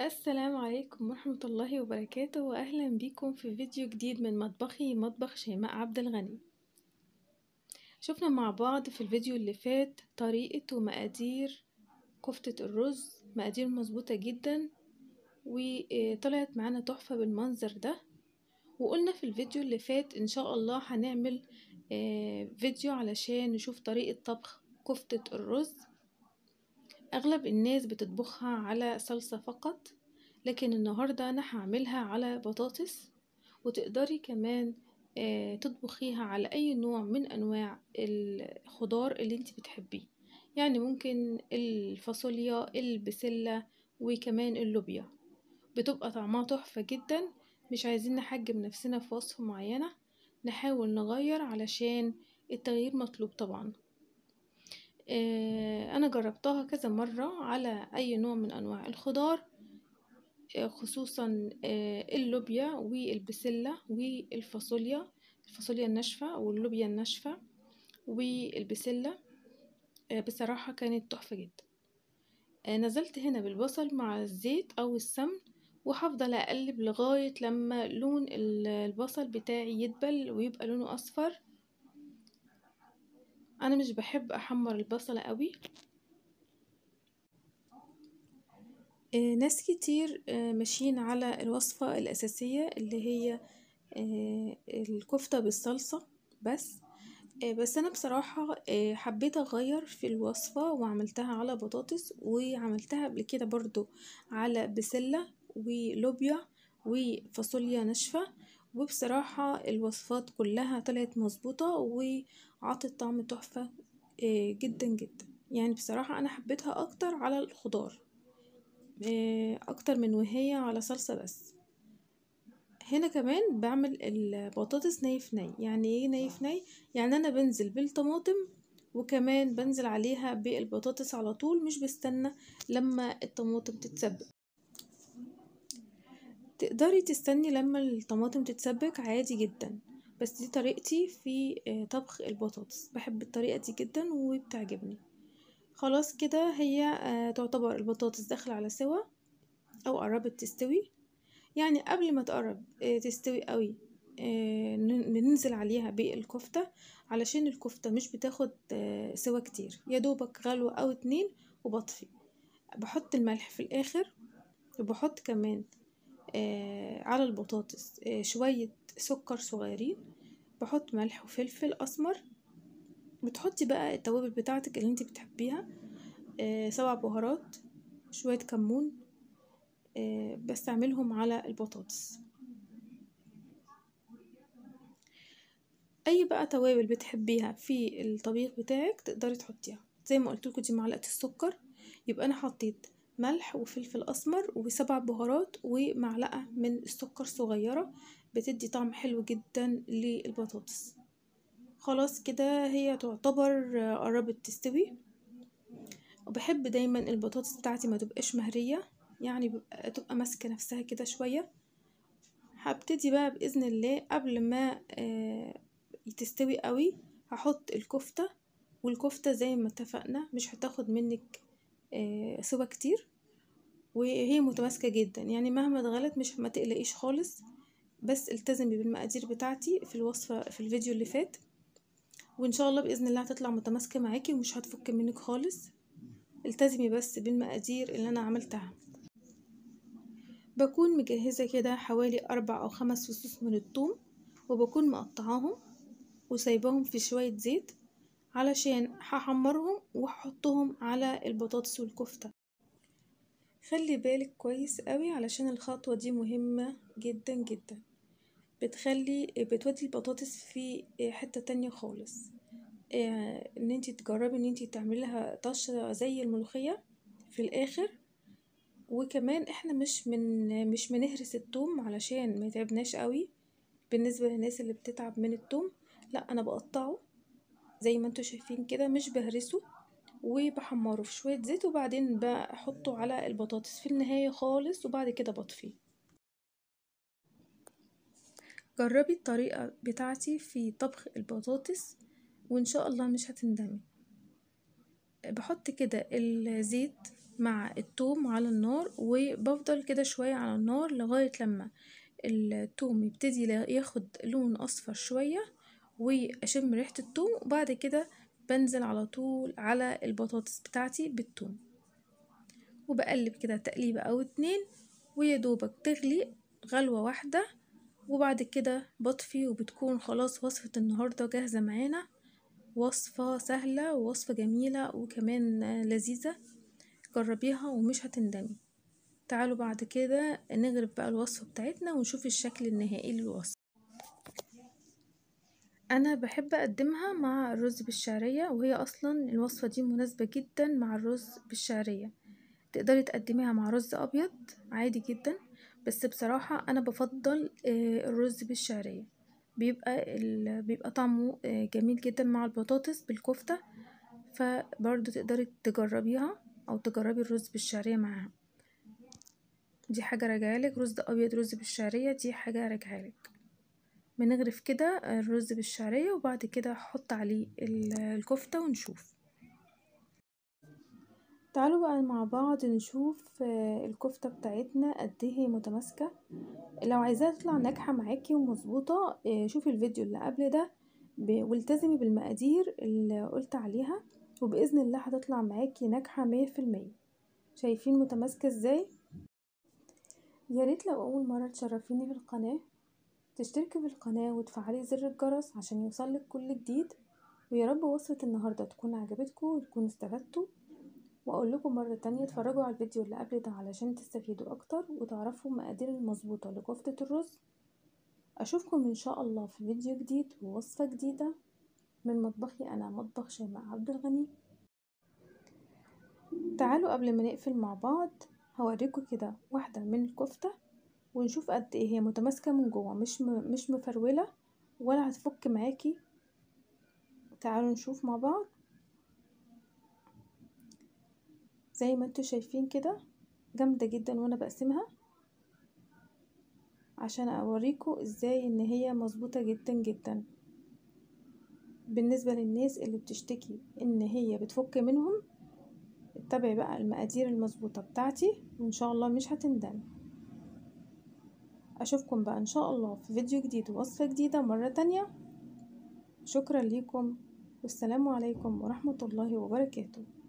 السلام عليكم ورحمة الله وبركاته وأهلا بكم في فيديو جديد من مطبخي مطبخ شيماء عبد الغني شفنا مع بعض في الفيديو اللي فات طريقة ومقادير كفتة الرز مقادير مظبوطة جدا وطلعت معانا تحفة بالمنظر ده وقلنا في الفيديو اللي فات إن شاء الله هنعمل آه، فيديو علشان نشوف طريقة طبخ كفتة الرز أغلب الناس بتطبخها على صلصة فقط لكن النهاردة أنا هعملها على بطاطس وتقدري كمان آه، تطبخيها على أي نوع من أنواع الخضار اللي انت بتحبيه يعني ممكن الفاصوليا البسلة وكمان اللوبيا بتبقى طعمها تحفة جدا مش عايزين نحجم نفسنا في وصفة معينة نحاول نغير علشان التغيير مطلوب طبعا آه، أنا جربتها كذا مرة على أي نوع من أنواع الخضار آه، خصوصا آه، اللوبيا والبسلة والفاصوليا الفاصوليا الناشفة واللوبيا الناشفة والبسلة بصراحة كانت تحفة جدا نزلت هنا بالبصل مع الزيت أو السمن وهفضل اقلب لغاية لما لون البصل بتاعي يدبل ويبقى لونه اصفر انا مش بحب احمر البصلة قوي آه، ناس كتير آه، ماشيين على الوصفة الأساسية اللي هي آه، الكفتة بالصلصة بس بس أنا بصراحة حبيت أغير في الوصفة وعملتها على بطاطس وعملتها قبل كده برضو على بسلة ولوبيا وفاصوليا ناشفة وبصراحة الوصفات كلها طلعت مظبوطة وعطت طعم تحفة آه، جدا جدا يعني بصراحة أنا حبيتها أكتر على الخضار آه، أكتر من وهي على صلصة بس هنا كمان بعمل البطاطس ني في ني يعني ايه ني في ني يعني انا بنزل بالطماطم وكمان بنزل عليها بالبطاطس على طول مش بستنى لما الطماطم تتسبك تقدري تستني لما الطماطم تتسبك عادي جدا بس دي طريقتي في آه، طبخ البطاطس بحب الطريقة دي جدا وبتعجبني خلاص كده هي آه، تعتبر البطاطس داخلة على سوا او قربت تستوي يعني قبل ما تقرب آه، تستوي قوي ننزل عليها بالكفتة علشان الكفتة مش بتاخد سوا كتير يا دوبك غلوة او اتنين وبطفي بحط الملح في الاخر وبحط كمان آه، على البطاطس آه، شوية سكر صغيرين بحط ملح وفلفل أسمر بتحطي بقى التوابل بتاعتك اللي انت بتحبيها آه، سبع بهارات شوية كمون بستعملهم على البطاطس اي بقى توابل بتحبيها في الطبيخ بتاعك تقدري تحطيها زي ما قلتلكوا دي معلقه السكر يبقى انا حطيت ملح وفلفل أسمر وسبع بهارات ومعلقة من السكر صغيرة بتدي طعم حلو جدا للبطاطس خلاص كده هي تعتبر آه، قربت تستوي وبحب دايما البطاطس بتاعتي ما تبقاش مهرية يعني تبقى ماسكة نفسها كده شوية هبتدي بقى بإذن الله قبل ما آه، تستوي قوي هحط الكفتة والكفتة زي ما اتفقنا مش هتاخد منك آه، سوا كتير وهي متماسكة جدا يعني مهما اتغلت مش ما تقلقيش خالص بس التزمي بالمقادير بتاعتي في الوصفة في الفيديو اللي فات وان شاء الله باذن الله هتطلع متماسكة معاكي ومش هتفك منك خالص التزمي بس بالمقادير اللي انا عملتها بكون مجهزة كده حوالي أربع أو خمس فصوص من الثوم وبكون مقطعاهم وسايباهم في شوية زيت علشان هحمرهم وهحطهم على البطاطس والكفتة خلي بالك كويس قوي علشان الخطوة دي مهمة جدا جدا بتخلي بتودي البطاطس في حتة تانية خالص آه، ان انتي تجربي ان انتي تعملها طشة زي الملوخية في الاخر وكمان احنا مش من مش منهرس التوم علشان ما يتعبناش قوي بالنسبة للناس اللي بتتعب من التوم لا انا بقطعه زي ما انتوا شايفين كده مش بهرسه وبحمره في شوية زيت وبعدين بحطه على البطاطس في النهاية خالص وبعد كده بطفيه جربي الطريقة بتاعتي في طبخ البطاطس وان شاء الله مش هتندمي بحط كده الزيت مع التوم على النار وبفضل كده شوية على النار لغاية لما التوم يبتدي ياخد لون اصفر شوية واشم ريحة التوم وبعد كده بنزل على طول على البطاطس بتاعتي بالتوم وبقلب كده تقليبة او اتنين دوبك تغلي غلوة واحدة وبعد كده بطفي وبتكون خلاص وصفة النهاردة جاهزة معانا وصفة سهلة ووصفة جميلة وكمان لذيذة جربيها ومش هتندمي تعالوا بعد كده نغرف بقى الوصفة بتاعتنا ونشوف الشكل النهائي للوصفة أنا بحب أقدمها مع الرز بالشعرية وهي أصلا الوصفة دي مناسبة جدا مع الرز بالشعرية تقدري تقدميها مع رز أبيض عادي جدا بس بصراحة أنا بفضل آه، الرز بالشعرية بيبقى ال... بيبقى طعمه آه، جميل جدا مع البطاطس بالكفتة فبرضو تقدري تجربيها أو تجربي الرز بالشعرية معاها دي حاجة راجعالك رز أبيض رز بالشعرية دي حاجة راجعالك بنغرف كده الرز بالشعرية وبعد كده هحط عليه الكفتة ونشوف تعالوا بقى مع بعض نشوف آه، الكفتة بتاعتنا قد ايه متماسكة لو عايزاها تطلع ناجحة معاكي ومظبوطة آه، شوفي الفيديو اللي قبل ده والتزمي بالمقادير اللي قلت عليها وبإذن الله هتطلع معاكي ناجحة مية في المية شايفين متماسكة ازاي؟ ياريت لو أول مرة تشرفيني في القناة تشتركي في القناة وتفعلي زر الجرس عشان يوصلك كل جديد ويارب وصفة النهاردة تكون عجبتكم وتكونوا استفدتوا وأقول لكم مرة تانية اتفرجوا على الفيديو اللي قبل ده علشان تستفيدوا أكتر وتعرفوا المقادير المظبوطة لكفتة الرز أشوفكم إن شاء الله في فيديو جديد ووصفة جديدة من مطبخي أنا مطبخ شيماء عبد الغني تعالوا قبل ما نقفل مع بعض هوريكم كده واحدة من الكفتة ونشوف قد ايه هي متماسكة من جوه مش م... مش مفرولة ولا هتفك معاكي تعالوا نشوف مع بعض زي ما انتوا شايفين كده جامدة جدا وانا بقسمها عشان اوريكم ازاي ان هي مظبوطة جدا جدا بالنسبة للناس اللي بتشتكي ان هي بتفك منهم اتبعي بقى المقادير المظبوطة بتاعتي وان شاء الله مش هتندمي اشوفكم بقى ان شاء الله في فيديو جديد ووصفة جديدة مرة تانية شكرا ليكم والسلام عليكم ورحمة الله وبركاته